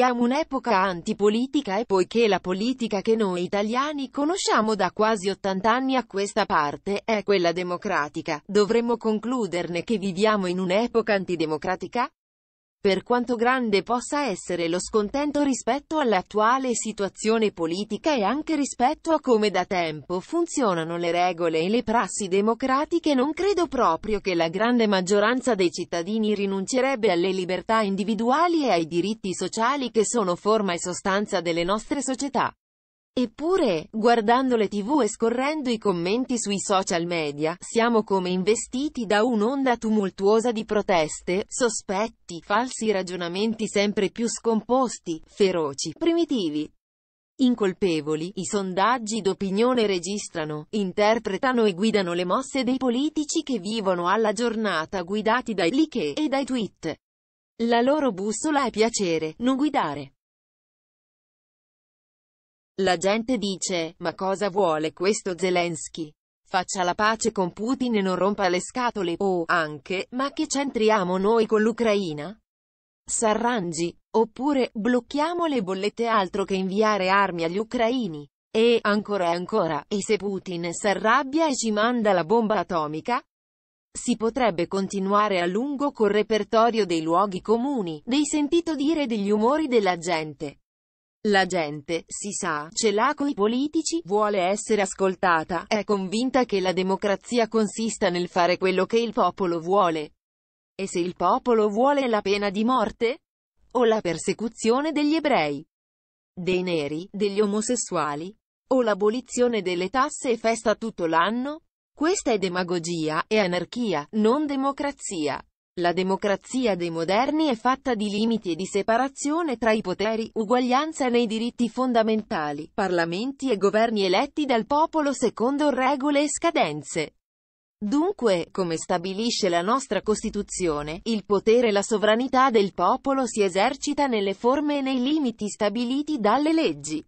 viviamo un'epoca antipolitica e poiché la politica che noi italiani conosciamo da quasi 80 anni a questa parte, è quella democratica, dovremmo concluderne che viviamo in un'epoca antidemocratica? Per quanto grande possa essere lo scontento rispetto all'attuale situazione politica e anche rispetto a come da tempo funzionano le regole e le prassi democratiche non credo proprio che la grande maggioranza dei cittadini rinuncerebbe alle libertà individuali e ai diritti sociali che sono forma e sostanza delle nostre società. Eppure, guardando le tv e scorrendo i commenti sui social media, siamo come investiti da un'onda tumultuosa di proteste, sospetti, falsi ragionamenti sempre più scomposti, feroci, primitivi. Incolpevoli, i sondaggi d'opinione registrano, interpretano e guidano le mosse dei politici che vivono alla giornata guidati dai like e dai tweet. La loro bussola è piacere, non guidare. La gente dice, ma cosa vuole questo Zelensky? Faccia la pace con Putin e non rompa le scatole, o, anche, ma che c'entriamo noi con l'Ucraina? S'arrangi. Oppure, blocchiamo le bollette altro che inviare armi agli ucraini. E, ancora e ancora, e se Putin s'arrabbia e ci manda la bomba atomica? Si potrebbe continuare a lungo col repertorio dei luoghi comuni, dei sentito dire degli umori della gente. La gente, si sa, ce l'ha con i politici, vuole essere ascoltata, è convinta che la democrazia consista nel fare quello che il popolo vuole. E se il popolo vuole la pena di morte? O la persecuzione degli ebrei? Dei neri, degli omosessuali? O l'abolizione delle tasse e festa tutto l'anno? Questa è demagogia, e anarchia, non democrazia. La democrazia dei moderni è fatta di limiti e di separazione tra i poteri, uguaglianza nei diritti fondamentali, parlamenti e governi eletti dal popolo secondo regole e scadenze. Dunque, come stabilisce la nostra Costituzione, il potere e la sovranità del popolo si esercita nelle forme e nei limiti stabiliti dalle leggi.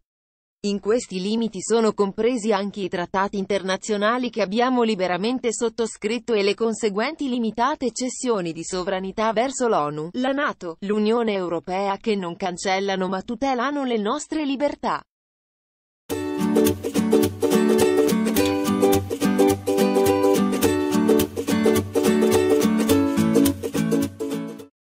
In questi limiti sono compresi anche i trattati internazionali che abbiamo liberamente sottoscritto e le conseguenti limitate cessioni di sovranità verso l'ONU, la Nato, l'Unione Europea che non cancellano ma tutelano le nostre libertà.